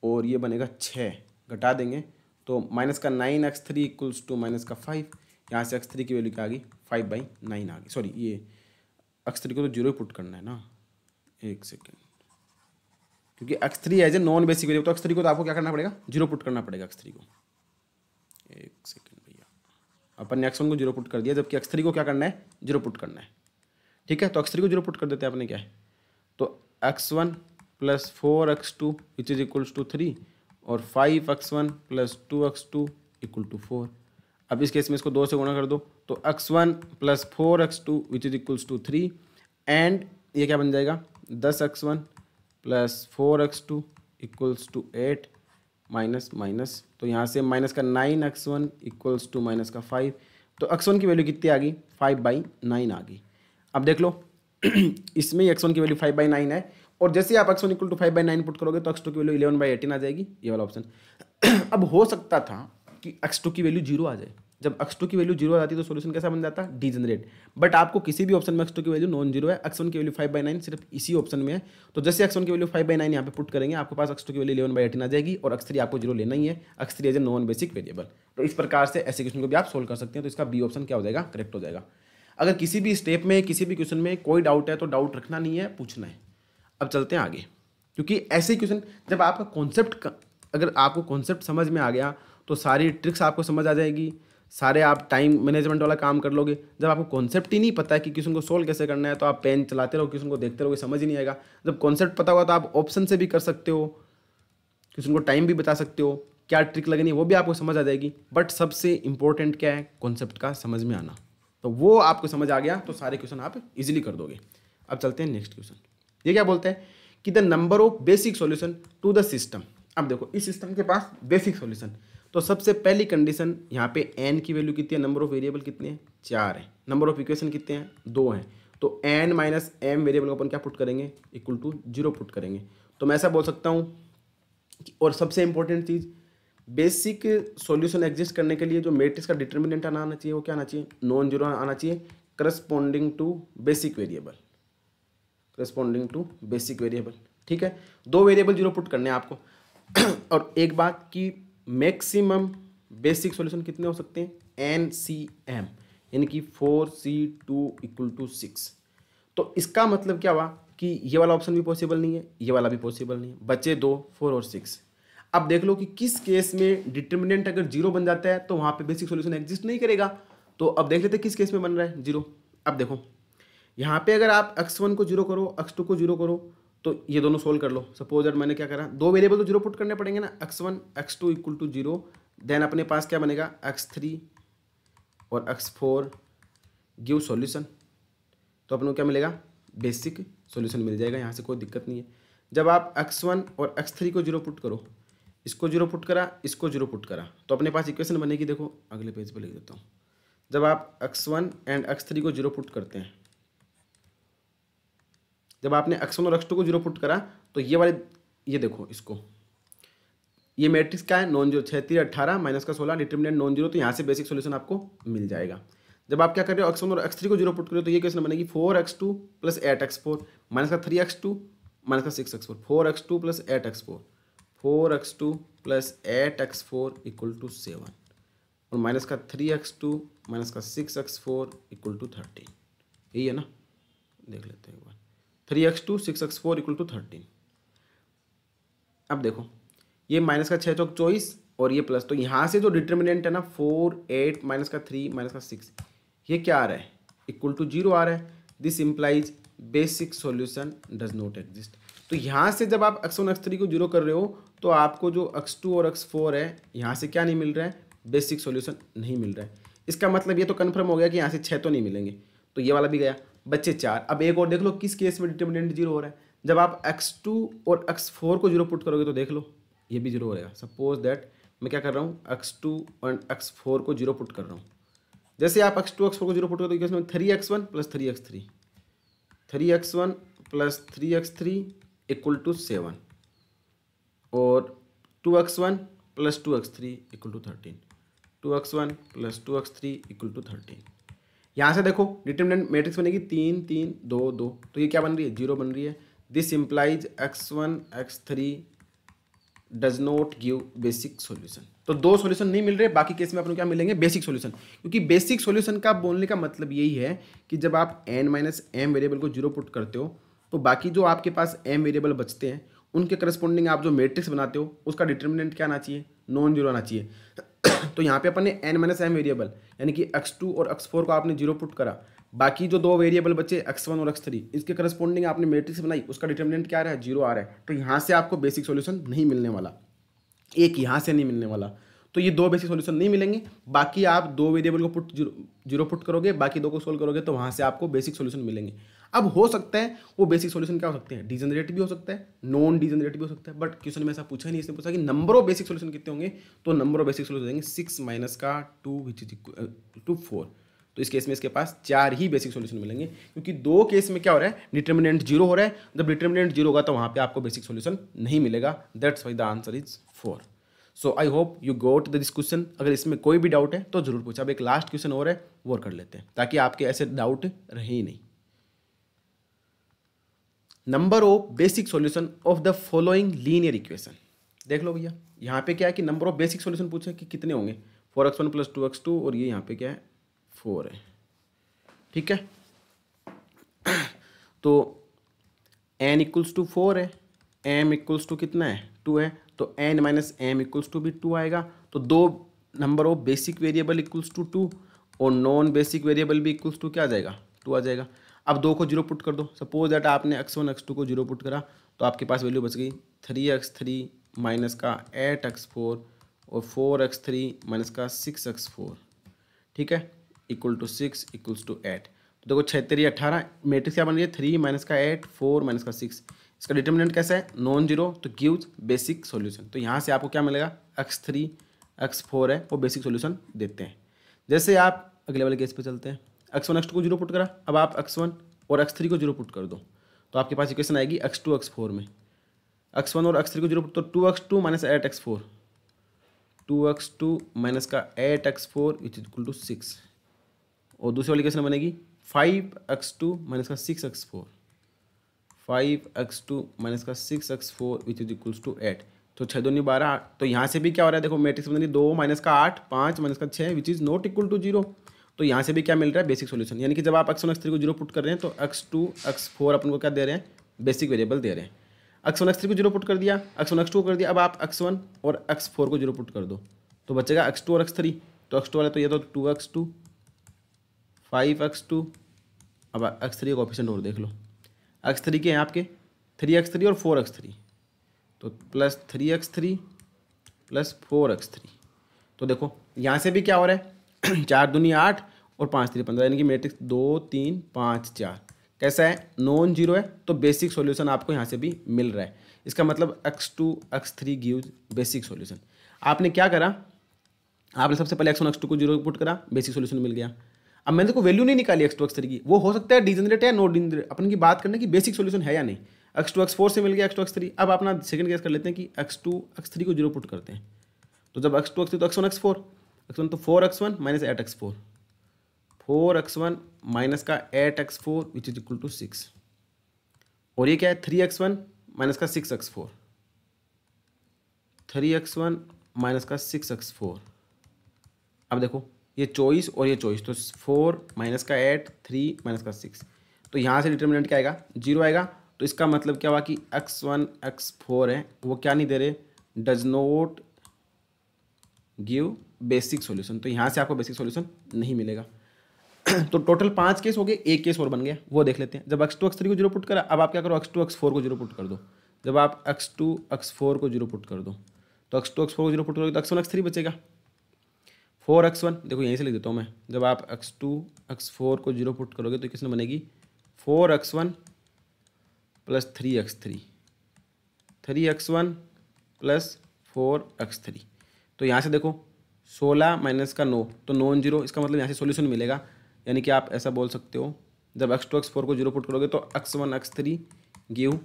और ये बनेगा छः घटा देंगे तो माइनस का nine x three equals to minus का फाइव यहाँ से एक्स थ्री की वैल्यू क्या आ गई फाइव बाई नाइन आ गई सॉरी ये एक्स थ्री को तो जीरो पुट करना है ना एक सेकेंड क्योंकि x three as a non basic value तो एक्स थ्री को तो आपको क्या करना पड़ेगा जीरो पुट करना पड़ेगा एक्स थ्री को एक सेकेंड भैया अपन ने एक्स वन को जीरो पुट कर दिया जबकि एक्स थ्री को क्या करना है जीरो पुट करना है ठीक है तो एक्स थ्री को जीरो पुट कर देते हैं आपने क्या है तो x one plus four x two which is equals to three और five x one plus two x two equal to four अब इस केस में इसको दो से गुणा कर दो तो x one plus four x two which is equals to three and ये क्या बन जाएगा दस x one plus four x two equals to eight minus minus तो यहाँ से माइनस का nine x one equals to minus का फाइव तो एक्स वन की वैल्यू कितनी आ गई फाइव बाई नाइन आ गई अब देख लो [CLEARS THROAT] इसमें एक्स वन की वैल्यू फाइव बाई नाइन है और जैसे आप x one equal to five by nine put करोगे तो एक्स टू की वैल्यू इलेवन बाई एटीन आ जाएगी ये वाला ऑप्शन [CLEARS THROAT] अब हो सकता था कि एक्स टू की वैल्यू जीरो आ जाए जब एक्स टू की वैल्यू जीरो आ जाती है तो सोल्यूशन कैसा बन जाता है डी जनरेट बट आपको किसी भी ऑप्शन में एक्स टू की वैल्यू नॉन जीरो है एक्स वन की वैल्यू फाइव बाई नाइन सिर्फ इसी ऑप्शन में है तो जैसे एक्स वन की वैल्यू फाइव बाई नाइन यहाँ पे पुट करेंगे आपके पास एक्स टू की वैल्यू इलेवन बाई एटीन आ जाएगी और एक्स थ्री आपको जीरो लेना ही है x three as a non basic variable तो इस प्रकार से ऐसे क्वेश्चन को भी आप सोल्व कर सकते हैं तो इसका बी ऑप्शन क्या हो जाएगा करेक्ट हो जाएगा अगर किसी भी स्टेप में किसी भी क्वेश्चन में कोई डाउट है तो डाउट रखना नहीं है पूछना है अब चलते हैं आगे क्योंकि ऐसे क्वेश्चन जब आपका कॉन्सेप्ट अगर आपको कॉन्सेप्ट समझ में आ गया तो सारी ट्रिक्स आपको समझ आ जाएगी सारे आप टाइम मैनेजमेंट वाला काम कर लोगे जब आपको कॉन्सेप्ट ही नहीं पता है कि क्वेश्चन को सोल्व कैसे करना है तो आप पेन चलाते रहो क्वेश्चन को देखते रहोगे समझ ही नहीं आएगा जब कॉन्सेप्ट पता हुआ तो आप ऑप्शन से भी कर सकते हो क्वेश्चन को टाइम भी बता सकते हो क्या ट्रिक लगनी है वो भी आपको समझ आ जाएगी बट सबसे इंपॉर्टेंट क्या है कॉन्सेप्ट का समझ में आना तो वो आपको समझ आ गया तो सारे क्वेश्चन आप इजीली कर दोगे अब चलते हैं नेक्स्ट क्वेश्चन ये क्या बोलते हैं कि the number of basic solution to the system अब देखो इस सिस्टम के पास बेसिक सॉल्यूशन तो सबसे पहली कंडीशन यहाँ पे एन की वैल्यू कितनी है नंबर ऑफ वेरिएबल कितने हैं चार है नंबर ऑफ इक्वेशन कितने हैं दो हैं तो एन माइनस एम वेरिएबल को अपन क्या पुट करेंगे इक्वल टू जीरो पुट करेंगे तो मैं ऐसा बोल सकता हूँ और सबसे इंपॉर्टेंट चीज़ बेसिक सॉल्यूशन एग्जिस्ट करने के लिए जो मैट्रिक्स का डिटर्मिनेंट आना आना चाहिए वो क्या आना चाहिए नॉन जीरो आना चाहिए corresponding to basic variable corresponding to basic variable ठीक है दो वेरिएबल जीरो पुट करने हैं आपको [CLEARS THROAT] और एक बात कि मैक्सिमम बेसिक सॉल्यूशन कितने हो सकते हैं एन सी एम यानी कि four C two equal to six तो इसका मतलब क्या हुआ कि ये वाला ऑप्शन भी पॉसिबल नहीं है ये वाला भी पॉसिबल नहीं है बचे दो फोर और सिक्स अब देख लो कि किस केस में डिटर्मिनेंट अगर जीरो बन जाता है तो वहाँ पे बेसिक सोल्यूशन एग्जिस्ट नहीं करेगा तो अब देख लेते किस केस में बन रहा है जीरो अब देखो यहाँ पे अगर आप एक्स वन को जीरो करो एक्स टू को जीरो करो तो ये दोनों सोल्व कर लो सपोज अगर मैंने क्या करा दो वेरिएबल तो जीरो पुट करने पड़ेंगे ना x one x two equal to zero then अपने पास क्या बनेगा एक्स थ्री और एक्स फोर गिव सॉल्यूशन तो अपन को क्या मिलेगा बेसिक सॉल्यूशन मिल जाएगा यहाँ से कोई दिक्कत नहीं है जब आप एक्स वन और एक्स थ्री को जीरो पुट करो इसको जीरो पुट करा इसको जीरो पुट करा तो अपने पास इक्वेशन बनेगी देखो अगले पेज पर लिख देता हूँ जब आप x one and x three को जीरो पुट करते हैं जब आपने एक्स वन और एक्स टू को जीरो पुट करा तो ये वाले ये देखो इसको ये मैट्रिक्स का है नॉन जीरो छहत्तर अट्ठारह माइनस का सोलह डिटर्मिनेंट नॉन जीरो तो यहाँ से बेसिक सोल्यूशन आपको मिल जाएगा जब आप क्या कर रहे हो एक्स वन और एक्स थ्री को जीरो पुट करो तो ये क्वेश्चन बनेगी four x two plus eight x four minus का थ्री एक्स टू माइनस का six x four four x two plus eight x four four x two plus eight x four equal to seven और माइनस का थ्री एक्स टू माइनस का six x four equal to thirteen यही है ना देख लेते हैं एक बार three x two six x four equal to thirteen अब देखो ये माइनस का छः चौक चौबीस और ये प्लस तो यहाँ से जो डिटर्मिनेंट है ना फोर एट माइनस का थ्री माइनस का सिक्स ये क्या आ रहा है इक्वल टू जीरो आ रहा है this implies basic solution does not exist तो यहाँ से जब आप एक्स वन एक्स थ्री को जीरो कर रहे हो तो आपको जो एक्स टू और एक्स फोर है यहाँ से क्या नहीं मिल रहा है बेसिक सोल्यूशन नहीं मिल रहा है इसका मतलब ये तो कन्फर्म हो गया कि यहाँ से छः तो नहीं मिलेंगे तो ये वाला भी गया बच्चे चार अब एक और देख लो किस केस में डिटर्मिनेंट जीरो हो रहा है जब आप एक्स टू और एक्स फोर को जीरो पुट करोगे तो देख लो ये भी जीरो हो रहेगा सपोज दैट मैं क्या कर रहा हूँ x two and x four को जीरो पुट कर रहा हूँ जैसे आप एक्स टू एक्स फोर को जीरो पुट करोगे तो three x one plus three x three three x one plus three x three equal to seven और two x one plus two x three equal to thirteen two x one plus two x three equal to thirteen यहाँ से देखो डिटर्मिनेंट मैट्रिक्स बनेगी तीन तीन दो दो तो ये क्या बन रही है जीरो बन रही है this implies x one x three does not give basic solution तो दो सॉल्यूशन नहीं मिल रहे बाकी केस में अपन क्या मिलेंगे बेसिक सॉल्यूशन क्योंकि बेसिक सॉल्यूशन का बोलने का मतलब यही है कि जब आप एन माइनस एम वेरिएबल को जीरो पुट करते हो तो बाकी जो आपके पास एम वेरिएबल बचते हैं उनके करस्पॉन्डिंग आप जो मैट्रिक्स बनाते हो उसका डिटर्मिनेंट क्या आना चाहिए नॉन जीरो आना चाहिए [COUGHS] तो यहाँ पे अपन ने एन माइनस एम वेरिएबल यानी कि एक्स टू और एक्स फोर को आपने जीरो पुट करा बाकी जो दो वेरिएबल बचे एक्स वन और एक्स थ्री इसके करस्पॉन्डिंग आपने मेट्रिक्स बनाई उसका डिटर्मिनेंट क्या आ रहा है जीरो आ रहा है तो यहाँ से आपको बेसिक सोल्यूशन नहीं मिलने वाला एक यहाँ से नहीं मिलने वाला तो ये दो बेसिक सोल्यूशन नहीं मिलेंगे बाकी आप दो वेरिएबल को पुट जीरो पुट करोगे बाकी दो को सोल्व करोगे तो वहाँ से आपको बेसिक सोल्यूशन मिलेंगे अब हो सकता है वो बेसिक सोल्यूशन क्या हो सकते हैं डिजनरेट भी हो सकता है नॉन डिजनरेट भी हो सकता है बट क्वेश्चन में ऐसा पूछा नहीं इसने पूछा कि नंबर ऑफ बेसिक सॉल्यूशन कितने होंगे तो नंबर ऑफ बेसिक सॉल्यूशन देंगे सिक्स माइनस का two which is to four तो इस केस में इसके पास चार ही बेसिक सोल्यूशन मिलेंगे क्योंकि दो केस में क्या हो रहा है डिटर्मिनेंट जीरो हो रहा है जब डिटर्मिनेंट जीरो होगा तो वहाँ पर आपको बेसिक सोल्यूशन नहीं मिलेगा that's why the answer is four so I hope you go to this question अगर इसमें कोई भी डाउट है तो जरूर पूछा अब एक लास्ट क्वेश्चन और है वो कर लेते हैं ताकि आपके ऐसे डाउट रहे ही नहीं number of basic solution of the following linear equation देख लो भैया यहाँ पे क्या है कि नंबर ऑफ बेसिक सॉल्यूशन पूछे कि कितने होंगे four x one plus two x two और ये यहाँ पे क्या है फोर है ठीक है तो एन इक्वल्स टू फोर है एम इक्वल्स टू कितना है टू है तो n minus m equals to भी टू आएगा तो दो number of basic variable equals to two और नॉन बेसिक वेरिएबल भी इक्वल्स टू क्या आ जाएगा टू आ जाएगा अब दो को जीरो पुट कर दो सपोज दैट आपने एक्स वन एक्स टू को जीरो पुट करा तो आपके पास वैल्यू बच गई थ्री एक्स थ्री माइनस का एट एक्स फोर और फोर एक्स थ्री माइनस का सिक्स एक्स फोर ठीक है equal to six equals to eight तो देखो छहत्तरी अट्ठारह मेट्रिक्स क्या बन रही है थ्री माइनस का एट फोर माइनस का सिक्स इसका डिटर्मिनेंट कैसा है नॉन जीरो तो गिव्स बेसिक सोल्यूशन तो यहाँ से आपको क्या मिलेगा एक्स थ्री एक्स फोर है वो बेसिक सोल्यूशन देते हैं जैसे आप अगले वाले केस पर चलते हैं एक्स वन एक्स टू को जीरो पुट करा अब आप एक्स वन और एक्स थ्री को जीरो पुट कर दो तो आपके पास इक्वेशन आएगी एक्स टू एक्स फोर में एक्स वन और एक्स थ्री को जीरो पुट तो two x two minus eight x four two x two minus का eight x four is equal to six और दूसरी वाली क्वेश्चन बनेगी फाइव एक्स टू माइनस का six x four five x two minus का six x four which is equals to eight तो छः दोनी बारह तो यहाँ से भी क्या हो रहा है देखो मैट्रिक्स बनेगी दो माइनस का आठ पाँच माइनस का छः which is not equal to zero तो यहाँ से भी क्या मिल रहा है बेसिक सोल्यूशन यानी कि जब आप एक्स वन एक्स थ्री को जीरो पुट कर रहे हैं तो एक्स टू एक्स फोर अपन को क्या दे रहे हैं बेसिक वेरिएबल दे रहे हैं एक्स वन एक्स थ्री को जीरो पुट कर दिया एक्स वन एक्स टू कर दिया अब आप एक्स वन और एक्स फोर को जीरो पुट कर दो तो बचेगा एक्स टू और एक्स थ्री तो एक्स टू वाले तो ये तो two x two five x two अब एक्स थ्री का ऑप्शन और देख लो एक्स थ्री के हैं आपके थ्री एक्स थ्री और फोर एक्स थ्री तो plus three x three plus four x three तो देखो यहाँ से भी क्या हो रहा है [CLEARS THROAT] चार दुनिया आठ और पाँच तीन पंद्रह यानी कि मेट्रिक्स दो तीन पाँच चार कैसा है नॉन जीरो है तो बेसिक सॉल्यूशन आपको यहाँ से भी मिल रहा है इसका मतलब x two x three give basic solution आपने क्या करा आपने सबसे पहले एक्स वन एक्स टू को जीरो पुट करा बेसिक सॉल्यूशन मिल गया अब मैंने देखो तो वैल्यू नहीं निकाली एक्स टू एक्स थ्री की वो हो सकता है डिजनरेट है नो डिजनरेट अपन की बात करने की बेसिक सॉल्यूशन है या नहीं एक्स टू एक्स फोर से मिल गया एक्स टू एक्स थ्री अब अपना सेकंड गेस कर लेते हैं कि एक्स टू एक्स थ्री को जीरो पुट करते हैं तो जब एक्स टू एक्स थ्री तो x one x four x one तो four x one minus eight x four four x one minus का eight x four which is equal to six और ये क्या है थ्री एक्स वन माइनस का six x four three x one minus का सिक्स एक्स फोर अब देखो ये चॉइस और ये चॉइस तो फोर माइनस का एट थ्री माइनस का सिक्स तो यहाँ से डिटर्मिनेंट क्या आएगा जीरो आएगा तो इसका मतलब क्या हुआ कि एक्स वन एक्स फोर है वो क्या नहीं दे रहे does not give basic solution तो यहाँ से आपको बेसिक सॉल्यूशन नहीं मिलेगा [CLEARS THROAT] तो टोटल पांच केस हो गए एक केस और बन गया वो देख लेते हैं जब एक्स टू एक्स थ्री को जीरो पुट करा अब आप क्या करो एक्स टू एक्स फोर को जीरो पुट कर दो जब आप एक्स टू एक्स फोर को जीरो पुट कर दो तो एक्स टू एक्स फोर को जीरो पुट करोगे तो एक्स वन एक्स थ्री बचेगा फोर एक्स वन देखो यहीं से लिख देता हूँ मैं जब आप एक्स टू एक्स फोर को जीरो पुट करोगे तो किसने बनेगी four x one plus three x three three x one plus four x three तो यहाँ से देखो सोलह माइनस का नो तो नॉन जीरो इसका मतलब यहाँ से सोल्यूशन मिलेगा यानी कि आप ऐसा बोल सकते हो जब एक्स टू एक्स फोर को जीरो पुट करोगे तो x one x three give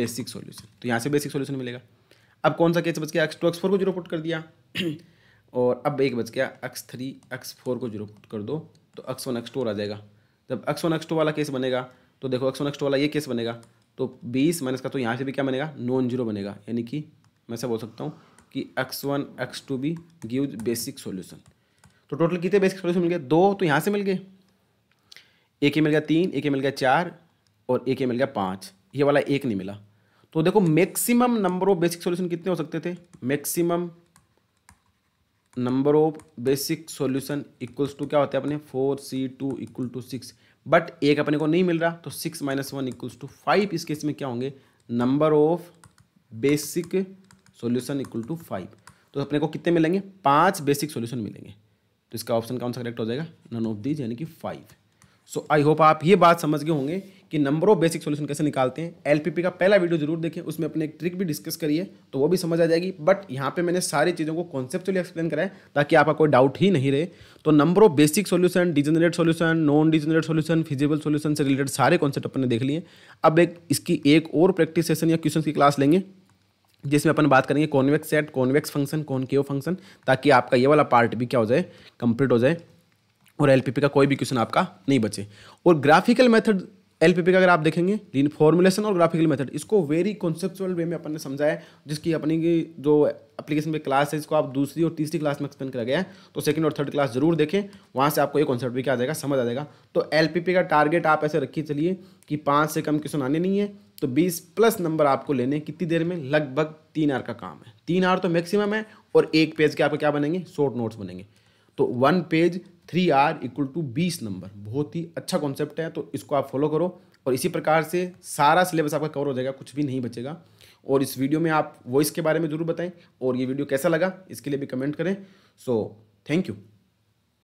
basic solution तो यहाँ से बेसिक सोल्यूशन मिलेगा अब कौन सा केस बच गया एक्स टू एक्स फोर को जीरो पुट कर दिया [CLEARS THROAT] और अब एक बच गया एक्स थ्री एक्स फोर को जीरो पुट कर दो तो एक्स वन एक्स टू और आ जाएगा जब एक्स वन एक्स टू वाला केस बनेगा तो देखो एक्स वन एक्स टू वाला ये केस बनेगा तो बीस माइनस का तो यहाँ से भी क्या बनेगा नॉन जीरो बनेगा यानी कि मैं ऐसा बोल सकता हूँ कि एक्स वन एक्स टू भी गिव बेसिक सोल्यूशन तो टोटल कितने बेसिक सोल्यूशन मिल गए दो तो यहाँ से मिल गए एक ही मिल गया तीन एक ही मिल गया चार और एक ही मिल गया पाँच ये वाला एक नहीं मिला तो देखो maximum number of basic solution कितने हो सकते थे maximum number of basic solution equals to क्या होता है अपने four C two equal to six but एक अपने को नहीं मिल रहा तो six minus one equals to five इस केस में क्या होंगे number of basic solution equal to five तो अपने को कितने मिलेंगे पांच बेसिक सोल्यूशन मिलेंगे तो इसका ऑप्शन कौन सा करेक्ट हो जाएगा नन ऑफ दीज यानी कि फाइव सो आई होप आप ये बात समझ गए होंगे कि नंबर ऑफ बेसिक सोल्यूशन कैसे निकालते हैं एलपीपी का पहला वीडियो जरूर देखें उसमें अपने एक ट्रिक भी डिस्कस करिए तो वो भी समझ आ जाएगी बट यहाँ पे मैंने सारी चीज़ों को कॉन्सेप्चुअली एक्सप्लेन कराया ताकि आपका कोई डाउट ही नहीं रहे तो number of basic solution degenerate solution non degenerate solution feasible solution से रिलेटेड सारे कॉन्सेप्ट अपने देख लिए अब एक इसकी एक और प्रैक्टिस सेशन या क्वेश्चन की क्लास लेंगे जिसमें अपन बात करेंगे कॉन्वेक्स सेट कॉन्वेक्स फंक्शन कौन के फंक्शन ताकि आपका ये वाला पार्ट भी क्या हो जाए कंप्लीट हो जाए और एलपीपी का कोई भी क्वेश्चन आपका नहीं बचे और ग्राफिकल मेथड एल का अगर आप देखेंगे लीन फॉर्मुलेशन और ग्राफिकल मेथड इसको वेरी कॉन्सेप्चुअल वे में अपन ने समझाया जिसकी अपनी की जो एप्लीकेशन पे क्लास है इसको आप दूसरी और तीसरी क्लास में एक्सप्लेन करा गया है तो सेकंड और थर्ड क्लास जरूर देखें वहाँ से आपको ये कॉन्सेप्ट भी क्या आ जाएगा समझ आ जाएगा तो एल का टारगेट आप ऐसे रखिए चलिए कि पाँच से कम क्वेश्चन आने नहीं है तो बीस प्लस नंबर आपको लेने कितनी देर में लगभग तीन आर का काम है तीन आर तो मैक्सिमम है और एक पेज के आपको क्या बनेंगे शॉर्ट नोट्स बनेंगे तो one page three are equal to बीस नंबर बहुत ही अच्छा कॉन्सेप्ट है तो इसको आप फॉलो करो और इसी प्रकार से सारा सिलेबस आपका कवर हो जाएगा कुछ भी नहीं बचेगा और इस वीडियो में आप वॉइस के बारे में ज़रूर बताएं और ये वीडियो कैसा लगा इसके लिए भी कमेंट करें सो थैंक यू